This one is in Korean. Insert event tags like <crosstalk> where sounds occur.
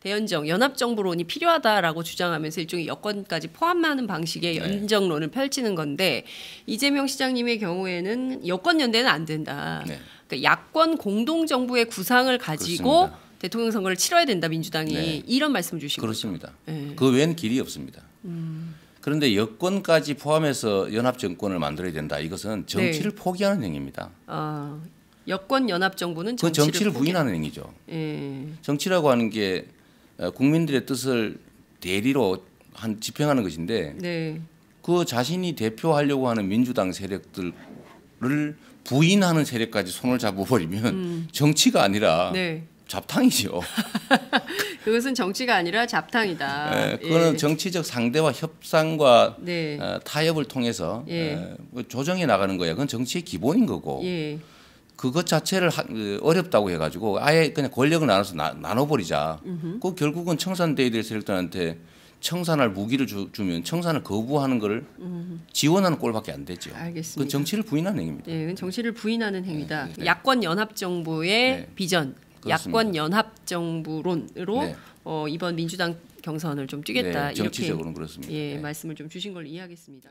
대연정 연합정부론이 필요하다라고 주장하면서 일종의 여권까지 포함하는 방식의 네. 연정론을 펼치는 건데 이재명 시장님의 경우에는 여권 연대는 안 된다. 네. 그러니까 야권 공동 정부의 구상을 가지고 그렇습니다. 대통령 선거를 치러야 된다 민주당이 네. 이런 말씀 을 주신 그렇습니다. 네. 그 외엔 길이 없습니다. 음. 그런데 여권까지 포함해서 연합 정권을 만들어야 된다. 이것은 네. 정치를 포기하는 행위입니다. 아, 여권 연합 정부는 정치를, 그 정치를 부인하는 행위죠. 예. 정치라고 하는 게 어, 국민들의 뜻을 대리로 한 집행하는 것인데 네. 그 자신이 대표하려고 하는 민주당 세력들을 부인하는 세력까지 손을 잡아버리면 음. 정치가 아니라 네. 잡탕이죠. <laughs> 그것은 정치가 아니라 잡탕이다. 에, 예, 그거는 예. 정치적 상대와 협상과 네. 어, 타협을 통해서 예. 에, 어, 그 조정해 나가는 거야. 그건 정치의 기본인 거고. 예. 그것 자체를 그 어렵다고 해가지고 아예 그냥 권력을 나눠서 나, 나눠버리자. 음흠. 그 결국은 청산 데이들 세력들한테 청산할 무기를 주, 면 청산을 거부하는 걸 지원하는 꼴밖에 안 되죠. 알겠습니다. 그 정치를 부인하는 행위입니다. 예, 네, 정치를 부인하는 행위다. 네, 네. 야권 연합 정부의 네. 비전, 야권 연합 정부론으로 네. 어, 이번 민주당 경선을 좀 뛰겠다. 네, 정치적으로는 이렇게, 그렇습니다. 예, 말씀을 좀 주신 걸 이해하겠습니다.